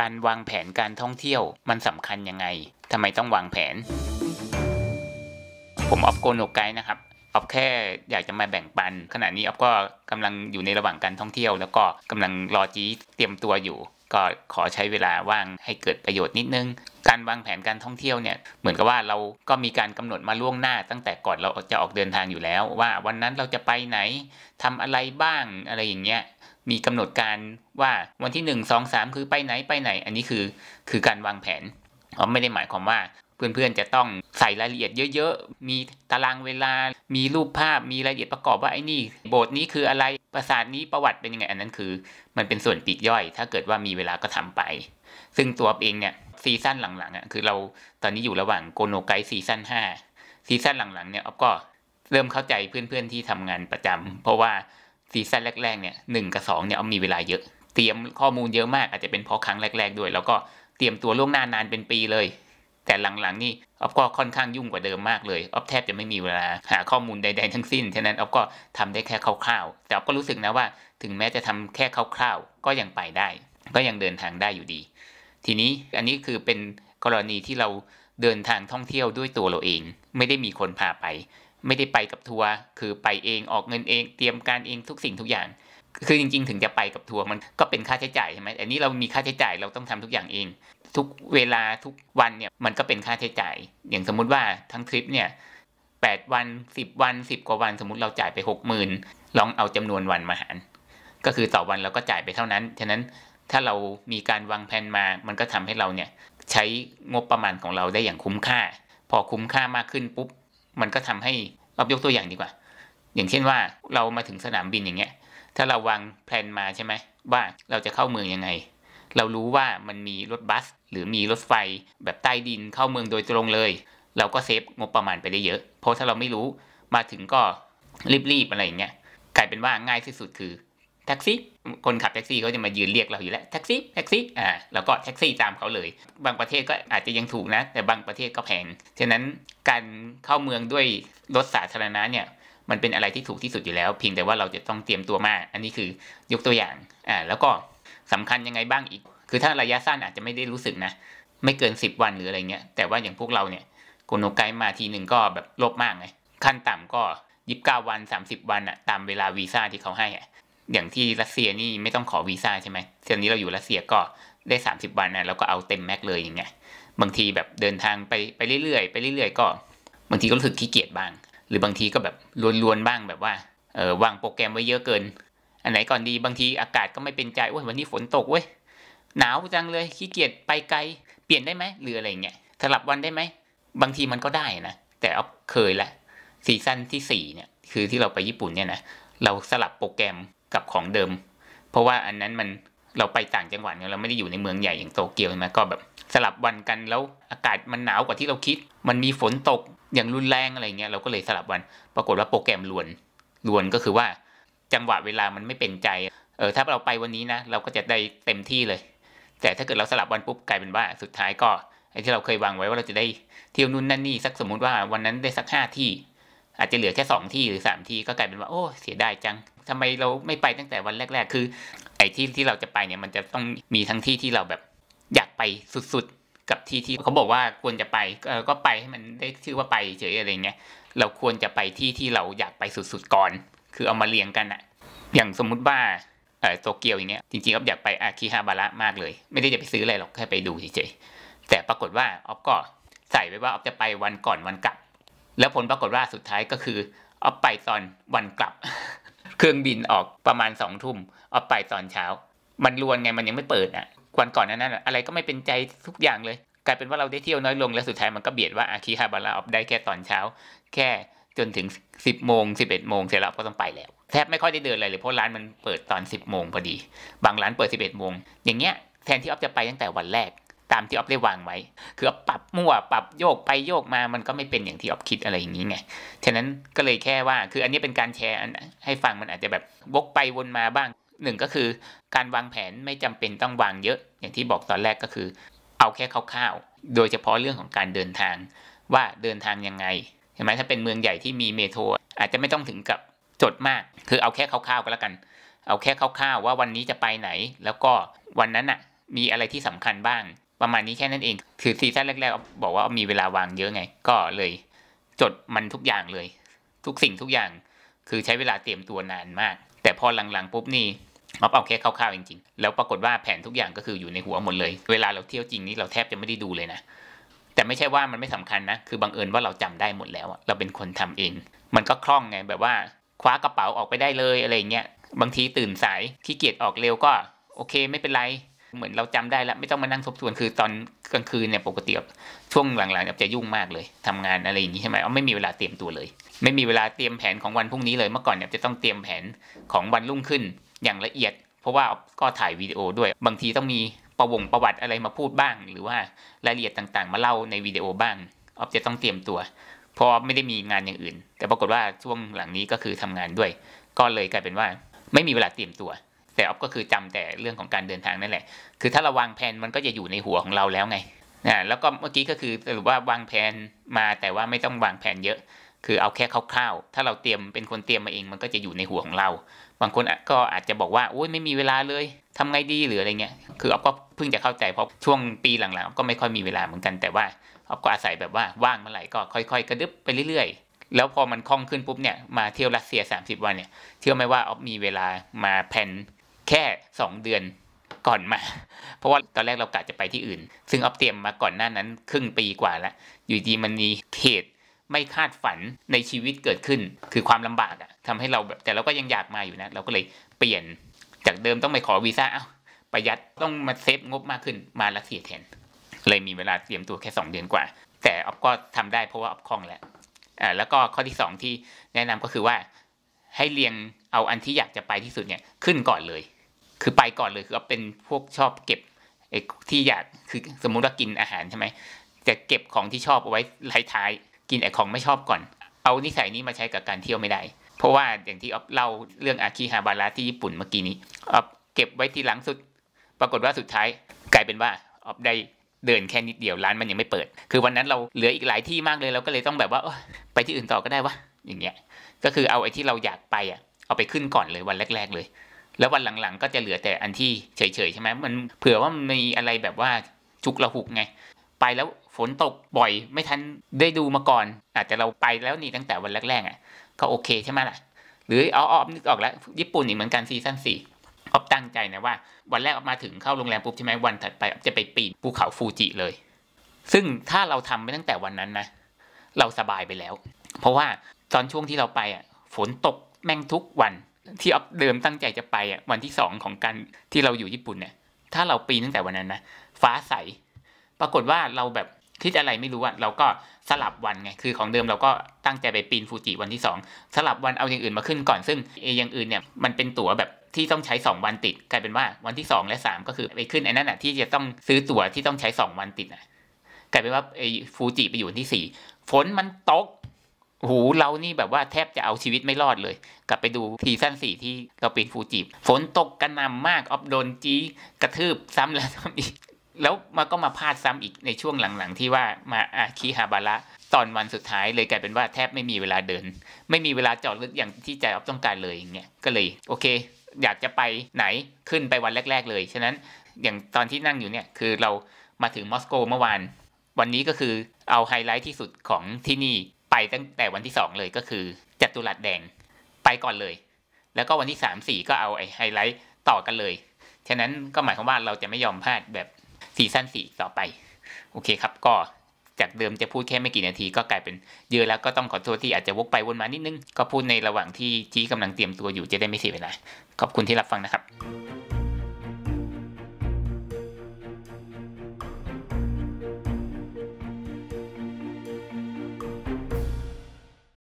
การวางแผนการท่องเที่ยวมันสำคัญยังไง ทำไมต้องวางแผน ผมออฟโกนกไกด์นะครับออฟแค่ อยากจะมาแบ่งปัน ขณะนี้ออฟก็กำลังอยู่ในระหว่างการท่องเที่ยวแล้วก็กำลังรอจีเตรียมตัวอยู่ ก็ขอใช้เวลาว่างให้เกิดประโยชน์นิดนึง การวางแผนการท่องเที่ยวเนี่ย เหมือนกับว่าเราก็มีการกำหนดมาล่วงหน้า ตั้งแต่ก่อนเราจะออกเดินทางอยู่แล้ว ว่าวันนั้นเราจะไปไหนทำอะไรบ้างอะไรอย่างเงี้ยมีกำหนดการว่าวันที่1 2 3 คือไปไหนไปไหนอันนี้คือคือการวางแผนอ๋อไม่ได้หมายความว่าเพื่อนๆจะต้องใส่รายละเอียดเยอะๆ มีตารางเวลา มีรูปภาพมีรายละเอียดประกอบว่าไอ้นี่โบสนี้คืออะไรปราสาทนี้ประวัติเป็นยังไงอันนั้นคือมันเป็นส่วนปีกย่อย ถ้าเกิดว่ามีเวลาก็ทำไป ซึ่งตัวเองเนี่ยซีซั่นหลังๆอ่ะคือเราตอนนี้อยู่ระหว่างโกโนไกซีซั่น5ซีซั่นหลังๆเนี่ยอ๊อฟก็เริ่มเข้าใจเพื่อนๆ ที่ทำงานประจำ เพราะว่าซีซั่นแรก ๆเนี่ยหนึ่งกับสองเนี่ยอมีเวลาเยอะเตรียมข้อมูลเยอะมากอาจจะเป็นเพราะครั้งแรกๆด้วย แล้วก็เตรียมตัวล่วงหน้านานเป็นปีเลย แต่หลังๆนี่ออฟก็ค่อนข้างยุ่งกว่าเดิมมากเลยออฟแทบจะไม่มีเวลาหาข้อมูลใดๆทั้งสิ้นฉะนั้นออฟก็ทำได้แค่คร่าวๆแต่ออฟก็รู้สึกนะว่า ถึงแม้จะทำแค่คร่าวๆก็ยังไปได้ ก็ยังเดินทางได้อยู่ดี ทีนี้อันนี้คือเป็นกรณีที่เราเดินทางท่องเที่ยวด้วยตัวเราเอง ไม่ได้มีคนพาไปไม่ได้ไปกับทัวร์ คือไปเองออกเงินเอง เตรียมการเองทุกสิ่งทุกอย่าง คือจริง ๆ ถึงจะไปกับทัวร์มันก็เป็นค่าใช้จ่ายใช่ไหมอันนี้เรามีค่าใช้จ่ายเราต้องทำทุกอย่างเอง ทุกเวลาทุกวันเนี่ย มันก็เป็นค่าใช้จ่าย อย่างสมมุติว่าทั้งทริปเนี่ยแปดวันสิบวันสิบกว่าวัน สมมติเราจ่ายไปหกหมื่นลองเอาจำนวนวันมาหาร ก็คือต่อวันเราก็จ่ายไปเท่านั้น ฉะนั้นถ้าเรามีการวางแผนมา มันก็ทำให้เราเนี่ยใช้งบประมาณของเราได้อย่างคุ้มค่า พอคุ้มค่ามากขึ้นปุ๊บมันก็ทำให้เอายกตัวอย่างดีกว่า อย่างเช่นว่าเรามาถึงสนามบินอย่างเงี้ย ถ้าเราวางแผนมาใช่ไหม ว่าเราจะเข้าเมืองยังไง เรารู้ว่ามันมีรถบัสหรือมีรถไฟ แบบใต้ดินเข้าเมืองโดยตรงเลย เราก็เซฟงบประมาณไปได้เยอะ เพราะถ้าเราไม่รู้มาถึงก็รีบๆอะไรอย่างเงี้ย กลายเป็นว่าง่ายที่สุดคือแท็กซี่ คนขับแท็กซี่เขาจะมายืนเรียกเราอยู่แล้วแท็กซี่แท็กซี่อ่าแล้วก็แท็กซี่ตามเขาเลย บางประเทศก็อาจจะยังถูกนะ แต่บางประเทศก็แพงฉะนั้นการเข้าเมืองด้วยรถสาธารณะเนี่ยมันเป็นอะไรที่ถูกที่สุดอยู่แล้วเพียงแต่ว่าเราจะต้องเตรียมตัวมาก อันนี้คือยกตัวอย่างอ่าแล้วก็สำคัญยังไงบ้างอีก คือถ้าระยะสั้นอาจจะไม่ได้รู้สึกนะไม่เกิน 10 วันหรืออะไรเงี้ยแต่ว่าอย่างพวกเราเนี่ยโกโนไกมาทีหนึ่งก็แบบลบมากไงขั้นต่ำก็29วัน30 วันอะตามเวลาวีซ่าที่เขาให้อะอย่างที่รัสเซียนี่ไม่ต้องขอวีซ่าใช่ไหม เซียนนี้เราอยู่รัสเซียก็ได้ 30 วันนะเราก็เอาเต็มแม็กเลยอย่างเงี้ย บางทีแบบเดินทางไปไปเรื่อยๆไปเรื่อย ๆ ก็ บางทีก็รู้สึกขี้เกียจบ้างหรือบางทีก็แบบลวนๆบ้างแบบว่าเออวางโปรแกรมไว้เยอะเกินอันไหนก่อนดีบางทีอากาศก็ไม่เป็นใจโอ้ยวันนี้ฝนตกเว้ย หนาวจังเลยขี้เกียจไปไกลเปลี่ยนได้ไหมหรืออะไรเงี้ยสลับวันได้ไหมบางทีมันก็ได้นะแต่เอาเคยละซีซั่นที่4เนี่ยคือที่เราไปญี่ปุ่นเนี่ยนะเราสลับโปรแกรมกับของเดิม เพราะว่าอันนั้นมันเราไปต่างจังหวัดเราไม่ได้อยู่ในเมืองใหญ่อย่างโตเกียวใช่ไหมก็แบบสลับวันกันแล้วอากาศมันหนาวกว่าที่เราคิด มันมีฝนตกอย่างรุนแรงอะไรเงี้ยเราก็เลยสลับวัน ปรากฏว่าโปรแกรมลวนลวนก็คือว่า จังหวะเวลามันไม่เป็นใจเออถ้าเราไปวันนี้นะเราก็จะได้เต็มที่เลย แต่ถ้าเกิดเราสลับวันปุ๊บกลายเป็นว่าสุดท้ายก็ ไอ้ที่เราเคยวางไว้ว่าเราจะได้เที่ยวนู่นนั่นนี่สักสมมุติว่าวันนั้นได้สักห้าที่อาจจะเหลือแค่สองที่หรือสามที่ก็กลายเป็นว่าโอ้เสียดายจังทำไมเราไม่ไปตั้งแต่วันแรกๆคือ ไอ้ที่ที่เราจะไปเนี่ยมันจะต้องมีทั้งที่ที่เราแบบอยากไปสุดๆกับที่ที่ เขาบอกว่าควรจะไปก็ไปให้มันได้ชื่อว่าไปเฉยอะไรเงี้ยเราควรจะไปที่ที่เราอยากไปสุดๆก่อน คือเอามาเรียงกันอะอย่างสมมุติว่าโตเกียวอย่างเงี้ยจริงๆอ๊อฟอยากไปอาคิฮาบาระมากเลย ไม่ได้จะไปซื้ออะไรหรอกแค่ไปดูเฉยๆแต่ปรากฏว่าอ๊อฟก็ใส่ไว้ว่าอ๊อฟจะไปวันก่อนวันกลับแล้วผลปรากฏว่าสุดท้ายก็คือเอาไปตอนวันกลับ เครื่องบินออกประมาณสองทุ่มเอาไปตอนเช้า มันรวนไง มันยังไม่เปิดอ่ะ วันก่อนนั้น อะไรก็ไม่เป็นใจทุกอย่างเลย กลายเป็นว่าเราได้เที่ยวน้อยลงแล้วสุดท้ายมันก็เบียดว่าอาคีฮาบาราออกได้แค่ตอนเช้า แค่จนถึง 10โมง11โมงเสร็จแล้วก็ต้องไปแล้วแทบไม่ค่อยได้เดินเลยเลยเพราะร้านมันเปิดตอน10โมงพอดีบางร้านเปิด11โมงอย่างเงี้ย แทนที่ออฟจะไปตั้งแต่วันแรกตามที่ออฟได้วางไว้ คือออปรับมั่วปรับโยกไปโยกมา มันก็ไม่เป็นอย่างที่ออฟคิดอะไรอย่างนี้ไงฉะนั้นก็เลยแค่ว่า คืออันนี้เป็นการแชร์ให้ฟัง มันอาจจะแบบวกไปวนมาบ้างหนึ่งก็คือ การวางแผนไม่จำเป็นต้องวางเยอะ อย่างที่บอกตอนแรกก็คือเอาแค่คร่าวๆ โดยเฉพาะเรื่องของการเดินทางว่าเดินทางยังไงเห็นไหมถ้าเป็นเมืองใหญ่ที่มีเมโทรอาจจะไม่ต้องถึงกับจดมาก คือเอาแค่คร่าวๆ ก็แล้วกัน เอาแค่คร่าวๆ ว่าวันนี้จะไปไหน แล้วก็วันนั้นอะมีอะไรที่สำคัญบ้างประมาณนี้แค่นั้นเอง คือซีซั่นแรกๆบอกว่ามีเวลาวางเยอะไง ก็เลย จดมันทุกอย่างเลย ทุกสิ่งทุกอย่าง คือใช้เวลาเตรียมตัวนานมาก แต่พอหลังๆปุ๊บนี่ออฟเอาแค่คร่าวๆจริง ๆ แล้วปรากฏว่าแผนทุกอย่างก็คืออยู่ในหัวหมดเลย เวลาเราเที่ยวจริงนี่เราแทบจะไม่ได้ดูเลยนะ แต่ไม่ใช่ว่ามันไม่สำคัญนะ คือบังเอิญว่าเราจำได้หมดแล้วเราเป็นคนทำเอง มันก็คล่องไง แบบว่าคว้ากระเป๋าออกไปได้เลยอะไรเงี้ย บางทีตื่นสายขี้เกียจออกเร็วก็ โอเคไม่เป็นไรเหมือนเราจำได้แล้วไม่ต้องมานั่งทบทวนคือตอนกลางคืนเนี่ยปกติบช่วงหลังๆจะยุ่งมากเลย ทำงานอะไรอย่างนี้ใช่ไหมเอาไม่มีเวลาเตรียมตัวเลย ไม่มีเวลาเตรียมแผนของวันพรุ่งนี้เลยเมื่อก่อนเนี่ยจะต้องเตรียมแผนของวันรุ่งขึ้นอย่างละเอียด เพราะว่าก็ถ่ายวิดีโอด้วย บางทีต้องมีประวงประวัติอะไรมาพูดบ้าง หรือว่ารายละเอียดต่างๆมาเล่าในวิดีโอบ้างออฟจะต้องเตรียมตัวเพราะไม่ได้มีงานอย่างอื่น แต่ปรากฏว่าช่วงหลังนี้ก็คือทำงานด้วย ก็เลยกลายเป็นว่าไม่มีเวลาเตรียมตัวแต่ยออฟก็คือจำแต่เรื่องของการเดินทางนั่นแหละ คือถ้าเราวางแผนมันก็จะอยู่ในหัวของเราแล้วไงนะแล้วก็เมื่อกี้ก็คือสรุปว่าวางแผนมาแต่ว่าไม่ต้องวางแผนเยอะ คือเอาแค่คร่าวๆ ถ้าเราเตรียมเป็นคนเตรียมมาเองมันก็จะอยู่ในหัวของเรา บางคนก็อาจจะบอกว่าโอ้ยไม่มีเวลาเลย ทำไงดีหรืออะไรเงี้ย คือออฟก็เพิ่งจะเข้าใจเพราะช่วงปีหลังๆ ก็ไม่ค่อยมีเวลาเหมือนกันแต่ว่าออฟก็อาศัยแบบว่าว่างเมื่อไหร่ก็ค่อย ๆ กระดึ๊บไปเรื่อยๆ แล้วพอมันคล่องขึ้นปุ๊บเนี่ยมาเที่ยวรัสเซีย 30 วันเนี่ยเที่ยวไม่ว่าออฟมีเวลามาแผนแค่ 2 เดือนก่อนมา เพราะว่าตอนแรกเรากะจะไปที่อื่น ซึ่งออฟเตรียมมาก่อนหน้านั้นครึ่งปีกว่าแล้ว อยู่ดีมันมีเหตุไม่คาดฝันในชีวิตเกิดขึ้น คือความลำบากอะทำให้เราแบบแต่เราก็ยังอยากมาอยู่นะ เราก็เลยเปลี่ยนจากเดิมต้องไปขอวีซ่า เอาประหยัดต้องมาเซฟงบมากขึ้นมาละสเซียแทน เลยมีเวลาเตรียมตัวแค่ 2 เดือนกว่า แต่ออฟก็ทำได้เพราะว่าออฟคล่องแหละ อ่าแล้วก็ข้อที่2ที่แนะนำก็คือว่าให้เรียงเอาอันที่อยากจะไปที่สุดเนี่ยขึ้นก่อนเลยคือไปก่อนเลยคือเป็นพวกชอบเก็บไอ้ที่อยากคือสมมุติว่ากินอาหารใช่ไหมจะเก็บของที่ชอบเอาไว้ท้ายยกินไอ้ของไม่ชอบก่อน เอานิสัยนี้มาใช้กับการเที่ยวไม่ได้ เพราะว่าอย่างที่อ๊อฟเล่าเรื่องอาคิฮาบาระที่ญี่ปุ่นเมื่อกี้นี้อ๊อฟเก็บไว้ทีหลังสุด ปรากฏว่าสุดท้ายกลายเป็นว่าอ๊อฟได้เดินแค่นิดเดียวร้านมันยังไม่เปิด คือวันนั้นเราเหลืออีกหลายที่มากเลยเราก็เลยต้องแบบว่าไปที่อื่นต่อก็ได้วะอย่างเงี้ยก็คือเอาไอ้ที่เราอยากไปอ่ะ เอาไปขึ้นก่อนเลยวันแรกๆเลยแล้ววันหลัง ๆ ก็จะเหลือแต่อันที่เฉยๆใช่ไหมมันเผื่อว่ามันมีอะไรแบบว่าชุกระหุกไง ไปแล้วฝนตกบ่อยไม่ทันได้ดูมาก่อนอาจจะเราไปแล้วนี่ตั้งแต่วันแรกๆอ่ะก็โอเคใช่ไหมล่ะหรือเอาออฟนึกออกแล้วญี่ปุ่นอีกเหมือนกันซีซั่นสี่ออตั้งใจนะว่า วันแรกออกมาถึงเข้าโรงแรมปุ๊บใช่ไหมวันถัดไปจะไปปีนภูเขาฟูจิเลย ซึ่งถ้าเราทำไปตั้งแต่วันนั้นนะเราสบายไปแล้ว เพราะว่าตอนช่วงที่เราไปอ่ะฝนตกแม่งทุกวันที่ออฟเดิมตั้งใจจะไปอ่ะวันที่สองของการที่เราอยู่ญี่ปุ่นเนี่ย ถ้าเราปีนตั้งแต่วันนั้นนะฟ้าใส ปรากฏว่าเราแบบคิดอะไรไม่รู้อ่ะเราก็สลับวันไงคือของเดิมเราก็ตั้งใจไปปีนฟูจิวันที่สองสลับวันเอาอย่างอื่นมาขึ้นก่อนซึ่งเออย่างอื่นเนี่ยมันเป็นตั๋วแบบที่ต้องใช้ 2 วันติด กลายเป็นว่า วันที่ 2 และ 3 ก็คือไปขึ้นไอ้นั่นอ่ะที่จะต้องซื้อตั๋วที่ต้องใช้ 2 วันติดอ่ะ กลายเป็นว่าไอ้ฟูจิไปอยู่วันที่4ฝนมันตกโอ้โห เรา นี่ แบบ ว่า แทบ จะ เอา ชีวิต ไม่ รอด เลย กลับ ไป ดูทีซั่นสี่ที่เราปีนฟูจิ ฝน ตกกระหน่ำมาก ออฟโดนจี กระทืบซ้ำแล้วซ้ำอีก แล้วมันก็ มาพลาด ซ้ำอีก ใน ช่วง หลัง ๆ ที่ว่า มา อาคิฮาบาระ ตอน วัน สุดท้าย เลย กลาย เป็น ว่า แทบ ไม่ มี เวลา เดิน ไม่มี เวลา จอด รถ อย่าง ที่ ใจออฟต้องการ เลยอย่างเงี้ย ก็เลย โอเค อยากจะ ไป ไหน ขึ้น ไป วัน แรก ๆ เลย ฉะนั้น อย่าง ตอน ที่ นั่ง อยู่ เนี่ย คือ เรา มาถึงมอสโกเมื่อวานวันนี้ก็คือเอาไฮไลท์ที่สุดของที่นี่ไปตั้งแต่วันที่สองเลยก็คือ จัตุรัสแดงไปก่อนเลย แล้วก็วันที่สามสี่ก็เอาไอ้ไฮไลท์ต่อกันเลย ฉะนั้นก็หมายความว่าเราจะไม่ยอมพลาดแบบซีซั่นสี่ต่อไป โอเคครับก็จากเดิมจะพูดแค่ไม่กี่นาทีก็กลายเป็นเยอะแล้วก็ต้องขอโทษที่อาจจะวกไปวนมานิดนึง ก็พูดในระหว่างที่จี้กำลังเตรียมตัวอยู่จะได้ไม่เสียเวลา ขอบคุณที่รับฟังนะครับ